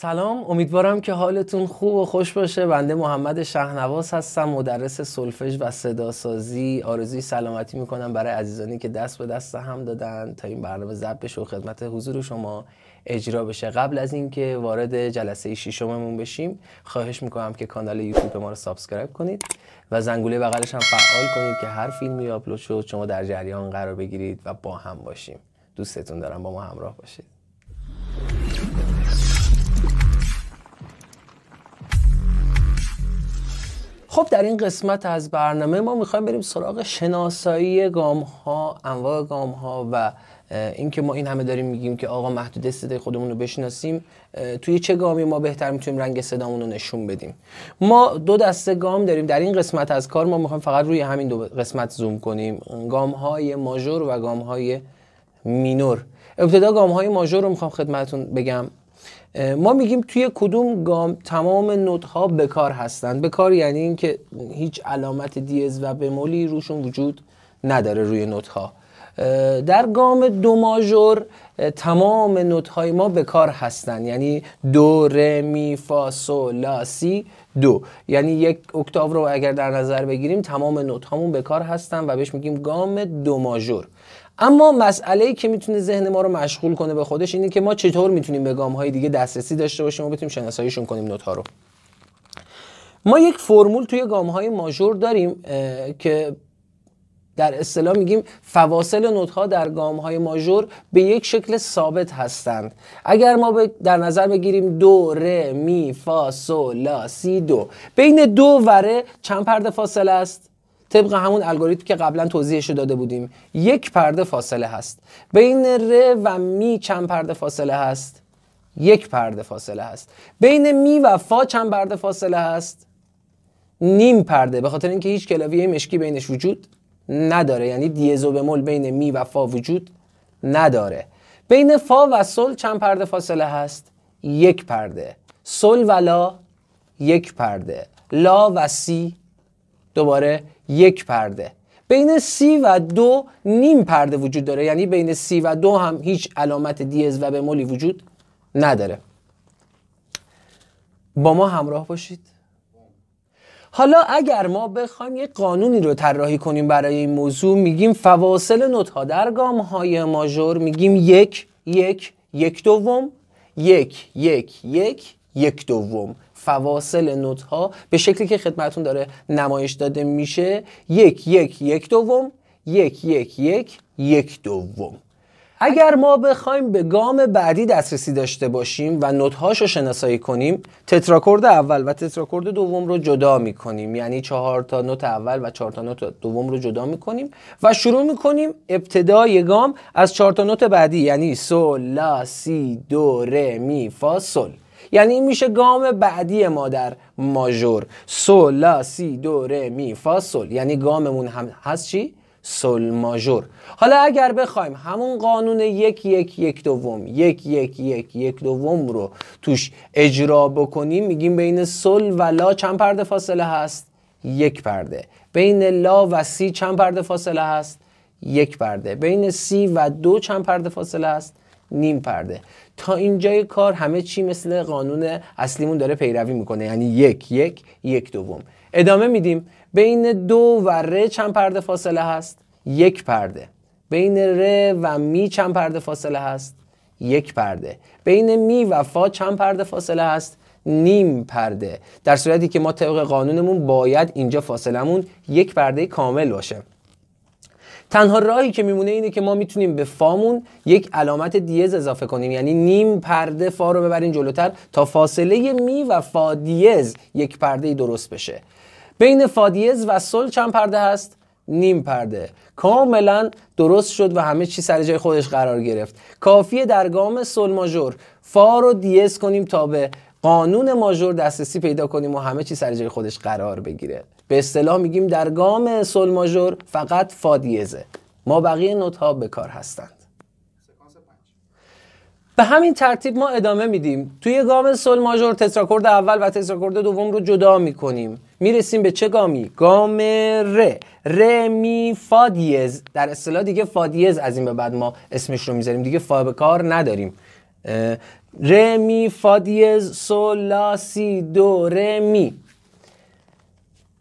سلام امیدوارم که حالتون خوب و خوش باشه بنده محمد شهنواز هستم مدرس سلفژ و صداسازی آرزوی سلامتی میکنم برای عزیزانی که دست به دست هم دادن تا این برنامه ضبط بشه و خدمت حضور شما اجرا بشه قبل از اینکه وارد جلسه ششممون بشیم خواهش میکنم که کانال یوتیوب ما رو سابسکرایب کنید و زنگوله بغلش هم فعال کنید که هر فیلمی آپلود شد شما در جریان قرار بگیرید و با هم باشیم دوستتون دارم با ما همراه باشید خب در این قسمت از برنامه ما میخوایم بریم سراغ شناسایی گام ها انواع گام ها و اینکه ما این همه داریم میگیم که آقا محدود صدای خودمون رو بشناسیم توی چه گامی ما بهتر میتونیم رنگ صدامون رو نشون بدیم ما دو دسته گام داریم در این قسمت از کار ما میخوایم فقط روی همین دو قسمت زوم کنیم گام های ماژور و گام های مینور ابتدا گام های ماژور رو میخوام خدمتتون بگم ما میگیم توی کدوم گام تمام کار بکار هستند بکار یعنی اینکه هیچ علامت دیز و بمولی روشون وجود نداره روی نوتها در گام دو ماژور تمام های ما به کار هستند یعنی دو ر می فا سو لا سی دو یعنی یک اکتاو رو اگر در نظر بگیریم تمام نوت هامون به کار هستن و بهش میگیم گام دو ماژور اما مسئله ای که میتونه ذهن ما رو مشغول کنه به خودش اینه که ما چطور میتونیم به گام های دیگه دسترسی داشته باشیم و بتونیم شناساییشون کنیم نوت ها رو ما یک فرمول توی گام های ماژور داریم که در اصطلاح میگیم فواصل نوت ها در گام های ماژور به یک شکل ثابت هستند اگر ما در نظر بگیریم دو ر می فا سو لا سی دو بین دو و ره چند پرده فاصله است طبق همون الگوریتم که قبلا توضیحش داده بودیم یک پرده فاصله هست بین ر و می چند پرده فاصله هست یک پرده فاصله هست بین می و فا چند پرده فاصله هست نیم پرده به خاطر اینکه هیچ کلاویه مشکی بینش وجود نداره یعنی دیزو بمول بین می و فا وجود نداره بین فا و سل چند پرده فاصله هست یک پرده سل و لا یک پرده لا و سی دوباره یک پرده بین سی و دو نیم پرده وجود داره یعنی بین سی و دو هم هیچ علامت دیز و مولی وجود نداره با ما همراه باشید حالا اگر ما بخوایم یک قانونی رو طراحی کنیم برای این موضوع میگیم فواصل نوت ها در گام های ماژور میگیم یک یک یک دوم یک یک یک یک دوم فواصل نوت ها به شکلی که خدمتون داره نمایش داده میشه یک یک یک دوم یک یک یک یک دوم اگر ما بخوایم به گام بعدی دسترسی داشته باشیم و نوت هاشو شناسایی کنیم تتراکورد اول و تتراکورد دوم رو جدا می کنیم یعنی چهار تا نوت اول و چهار تا نوت دوم رو جدا می کنیم و شروع می کنیم ابتدای گام از چهار تا نوت بعدی یعنی سول لا سی دو ر می فا سول یعنی این میشه گام بعدی ما در ماژور سول لا سی دو ر می فا سول یعنی گاممون هم هست چی سول ماژور حالا اگر بخوایم همون قانون یک یک یک دوم یک یک یک یک دوم رو توش اجرا بکنیم میگیم بین سول و لا چند پرده فاصله هست یک پرده بین لا و سی چند پرده فاصله هست یک پرده بین سی و دو چند پرده فاصله هست نیم پرده تا اینجای کار همه چی مثل قانون اصلیمون داره پیروی میکنه یعنی یک یک یک دوم ادامه میدیم بین دو و ره چند پرده فاصله هست یک پرده بین ره و می چند پرده فاصله هست یک پرده بین می و فا چند پرده فاصله هست نیم پرده در صورتی که ما طبق قانونمون باید اینجا فاصلمون یک پرده کامل باشه تنها راهی که میمونه اینه که ما میتونیم به فامون یک علامت دیز اضافه کنیم یعنی نیم پرده فا رو ببریم جلوتر تا فاصله می و فا دیز یک پرده درست بشه بین فا دیز و سل چند پرده هست نیم پرده کاملا درست شد و همه چی سر جای خودش قرار گرفت کافیه در گام سل ماژور فا رو دیز کنیم تا به قانون ماژور دسترسی پیدا کنیم و همه چی سر جای خودش قرار بگیره به اصطلاح میگیم در گام سل ماژور فقط فادیزه ما بقیه نوت ها به کار هستند به همین ترتیب ما ادامه میدیم توی گام سل ماژور تتراکورد اول و تتراکورد دوم رو جدا میکنیم میرسیم به چه گامی گام ر ر می فا در اصطلاح دیگه فا از این به بعد ما اسمش رو میذاریم دیگه فا به کار نداریم ر می فا دیز لا سی دو ر می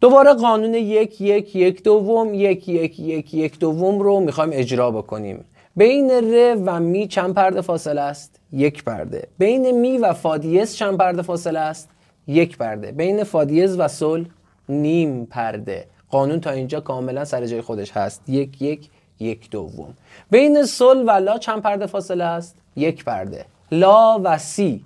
دوباره قانون یک یک یک دوم یک یک یک یک دوم رو میخوایم اجرا بکنیم بین ر و می چند پرده فاصله است یک پرده بین می و فادیز چند پرده فاصله است یک پرده بین فادیز و سل نیم پرده قانون تا اینجا کاملا سر جای خودش هست یک یک یک دوم بین سل و لا چند پرده فاصله است یک پرده لا و سی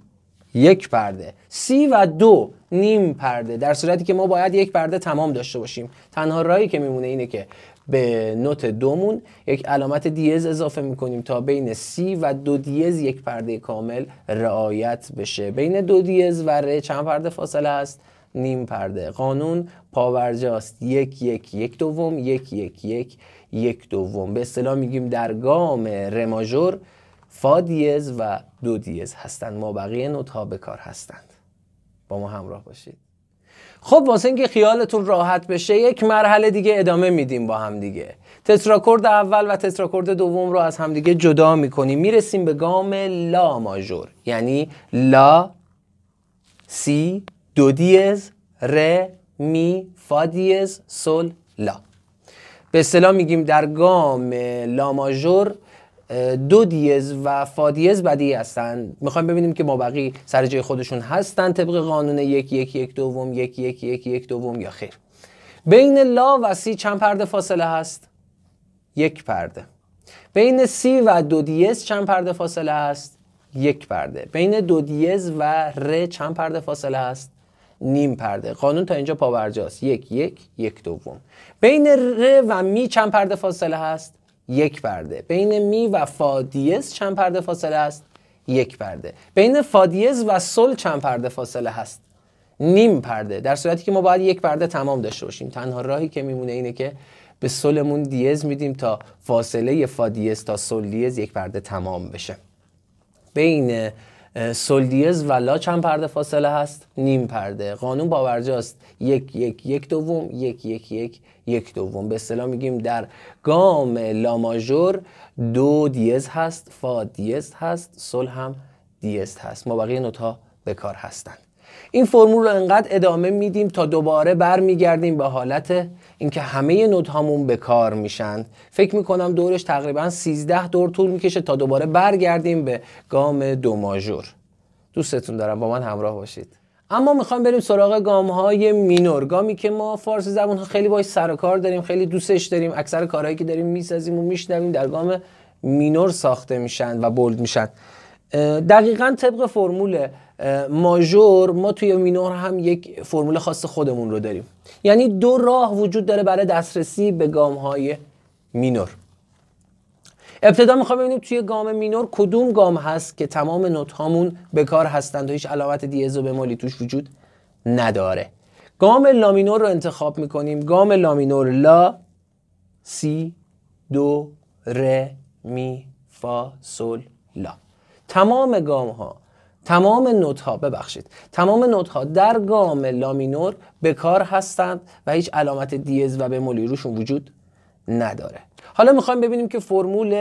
یک پرده سی و دو نیم پرده در صورتی که ما باید یک پرده تمام داشته باشیم تنها راهی که میمونه اینه که به نوت دومون یک علامت دیز اضافه میکنیم تا بین سی و دو دیز یک پرده کامل رعایت بشه بین دو دیز و ر چند پرده فاصله است نیم پرده قانون پاورجاست یک یک یک دوم یک یک یک یک دوم به اصطلاح میگیم در گام رماجور فا دیز و دو دیز هستند ما بقیه نوت ها به کار هستند با ما همراه باشید خب واسه اینکه خیالتون راحت بشه یک مرحله دیگه ادامه میدیم با هم دیگه تتراکورد اول و تتراکورد دوم رو از همدیگه جدا میکنیم میرسیم به گام لا ماژور یعنی لا سی دو دیز ر می فا دیز سل لا به اصطلاح میگیم در گام لا ماژور دو دیز و فادیز بدی هستن میخوایم ببینیم که مابقی سر جای خودشون هستن طبق قانون یک یک یک دوم یک یک یک یک دوم یا خیر بین لا و سی چند پرده فاصله هست؟ یک پرده بین سی و دو دیز چند پرده فاصله هست؟ یک پرده بین دو دیز و ر چند پرده فاصله هست؟ نیم پرده قانون تا اینجا پاورجاست یک یک یک دوم بین ر و می چند پرده فاصله هست؟ یک پرده بین می و فادیز چند پرده فاصله است یک پرده بین فادیز و سل چند پرده فاصله هست نیم پرده در صورتی که ما باید یک پرده تمام داشته باشیم تنها راهی که میمونه اینه که به سلمون دیز میدیم تا فاصله فادیز تا سل دیز یک پرده تمام بشه بین سولدیز و لا چند پرده فاصله هست نیم پرده قانون باورجاست یک یک یک دوم یک یک یک یک دوم به اصطلاح میگیم در گام لا دو دیز هست فا دیز هست سل هم دیز هست ما بقیه نوت ها به کار هستند این فرمول رو انقدر ادامه میدیم تا دوباره برمیگردیم به حالت اینکه همه نود هامون به کار میشن فکر میکنم دورش تقریبا 13 دور طول میکشه تا دوباره برگردیم به گام دو ماژور دوستتون دارم با من همراه باشید اما میخوام بریم سراغ گام های مینور گامی که ما فارسی زبون خیلی باش سر و کار داریم خیلی دوستش داریم اکثر کارهایی که داریم میسازیم و میشنویم در گام مینور ساخته میشن و بولد میشن دقیقا طبق فرمول ماژور ما توی مینور هم یک فرمول خاص خودمون رو داریم یعنی دو راه وجود داره برای دسترسی به گام های مینور ابتدا میخوام ببینیم توی گام مینور کدوم گام هست که تمام نوت هامون به کار هستند و هیچ علامت دیزو بمالی توش وجود نداره گام لامینور رو انتخاب میکنیم گام لامینور لا سی دو ر می فا سول لا تمام گام ها تمام نوت ها ببخشید تمام نوت ها در گام لامینور به کار هستند و هیچ علامت دیز و بمولی روشون وجود نداره حالا میخوایم ببینیم که فرمول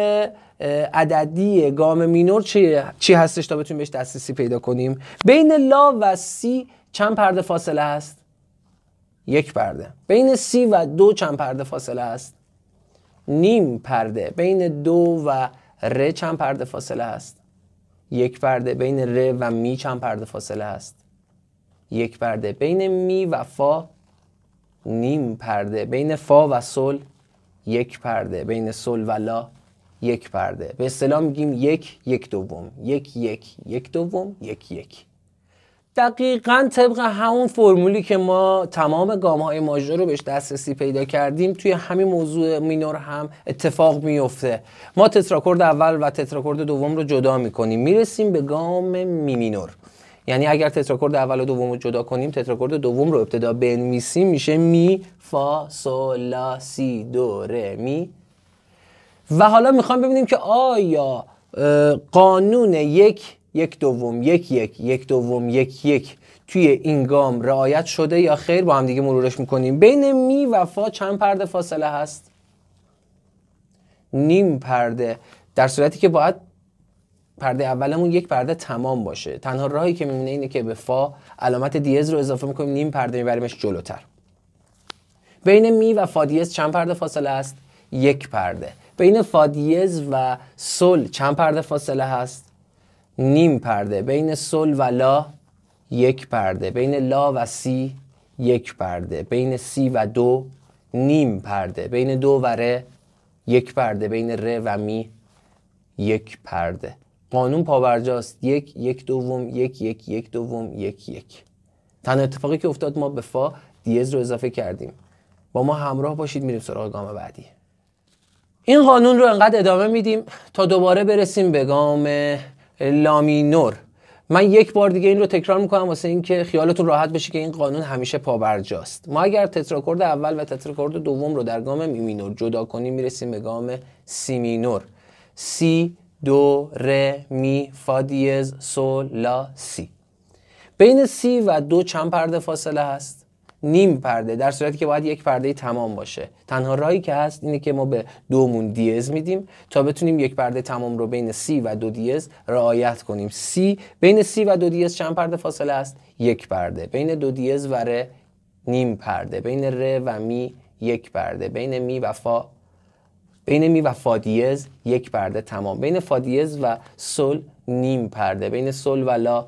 عددی گام مینور چی, چی هستش تا بتونیم بهش دسترسی پیدا کنیم بین لا و سی چند پرده فاصله هست یک پرده بین سی و دو چند پرده فاصله است نیم پرده بین دو و ر چند پرده فاصله است یک پرده بین ر و می چند پرده فاصله هست یک پرده بین می و فا نیم پرده بین فا و سل یک پرده بین سل و لا یک پرده به اصطلاح میگیم یک یک دوم یک یک یک دوم یک یک دقیقا طبق همون فرمولی که ما تمام گام های ماژور رو بهش دسترسی پیدا کردیم توی همین موضوع مینور هم اتفاق میفته ما تتراکورد اول و تتراکورد دوم رو جدا میکنیم میرسیم به گام می مینور یعنی اگر تتراکورد اول و دوم رو جدا کنیم تتراکورد دوم رو ابتدا بنویسیم میشه می فا سولا سی دو ره می و حالا میخوام ببینیم که آیا قانون یک یک دوم یک یک یک دوم یک یک توی این گام رعایت شده یا خیر با هم دیگه مرورش میکنیم بین می و فا چند پرده فاصله هست نیم پرده در صورتی که باید پرده اولمون یک پرده تمام باشه تنها راهی که میمونه اینه که به فا علامت دیز رو اضافه میکنیم نیم پرده میبریمش جلوتر بین می و فا دیز چند پرده فاصله است یک پرده بین فا دیز و سل چند پرده فاصله هست نیم پرده بین سل و لا یک پرده بین لا و سی یک پرده بین سی و دو نیم پرده بین دو و ره یک پرده بین ر و می یک پرده قانون پاورجاست یک یک دوم یک یک یک دوم یک یک تنها اتفاقی که افتاد ما به فا دیز رو اضافه کردیم با ما همراه باشید میریم سراغ گام بعدی این قانون رو انقدر ادامه میدیم تا دوباره برسیم به گام لامینور من یک بار دیگه این رو تکرار میکنم واسه اینکه خیالتون راحت بشه که این قانون همیشه پابرجاست ما اگر تتراکورد اول و تتراکورد دوم رو در گام میمینور جدا کنیم میرسیم به گام سی مینور سی دو ر می فا دیز سول لا سی بین سی و دو چند پرده فاصله هست نیم پرده در صورتی که باید یک پرده تمام باشه تنها راهی که هست اینه که ما به دومون دیز میدیم تا بتونیم یک پرده تمام رو بین سی و دو دیز رعایت کنیم سی بین سی و دو دیز چند پرده فاصله است یک پرده بین دو دیز و ره نیم پرده بین ر و می یک پرده بین می و فا بین می و فا دیز یک پرده تمام بین فا دیز و سل نیم پرده بین سل و لا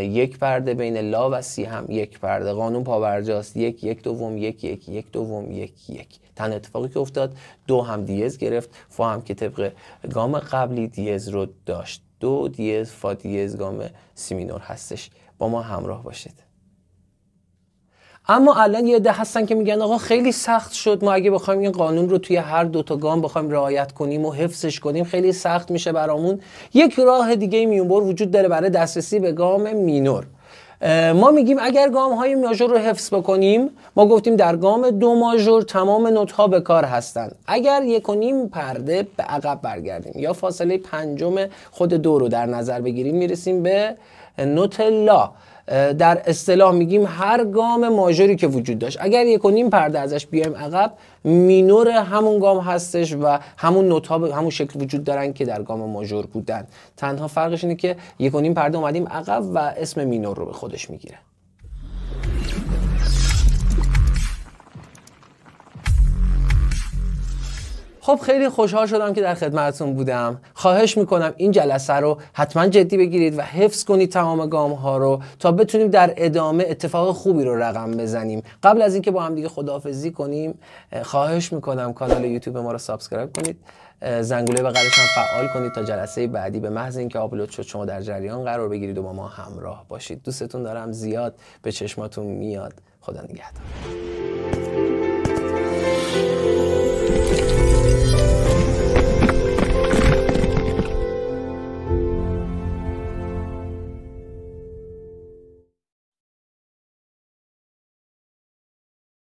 یک پرده بین لا و سی هم یک پرده قانون پاورجاست یک یک دوم یک یک یک دوم یک یک تن اتفاقی که افتاد دو هم دیز گرفت فا هم که طبق گام قبلی دیز رو داشت دو دیز فا دیز گام سیمینور هستش با ما همراه باشید اما الان یه ده هستن که میگن آقا خیلی سخت شد ما اگه بخوایم این قانون رو توی هر دو تا گام بخوایم رعایت کنیم و حفظش کنیم خیلی سخت میشه برامون یک راه دیگه میونبر وجود داره برای دسترسی به گام مینور ما میگیم اگر گام های ماژور رو حفظ بکنیم ما گفتیم در گام دو ماژور تمام نوت ها به کار هستند اگر یک و نیم پرده به عقب برگردیم یا فاصله پنجم خود دو رو در نظر بگیریم میرسیم به نوت لا در اصطلاح میگیم هر گام ماژوری که وجود داشت اگر یک و نیم پرده ازش بیایم عقب مینور همون گام هستش و همون نوت به همون شکل وجود دارن که در گام ماژور بودن تنها فرقش اینه که یک و نیم پرده اومدیم عقب و اسم مینور رو به خودش میگیره خب خیلی خوشحال شدم که در خدمتتون بودم خواهش میکنم این جلسه رو حتما جدی بگیرید و حفظ کنید تمام گام ها رو تا بتونیم در ادامه اتفاق خوبی رو رقم بزنیم قبل از اینکه با هم دیگه خداحافظی کنیم خواهش میکنم کانال یوتیوب ما رو سابسکرایب کنید زنگوله بغلش هم فعال کنید تا جلسه بعدی به محض اینکه آپلود شد شما در جریان قرار بگیرید و با ما همراه باشید دوستتون دارم زیاد به چشماتون میاد خدا نگهدار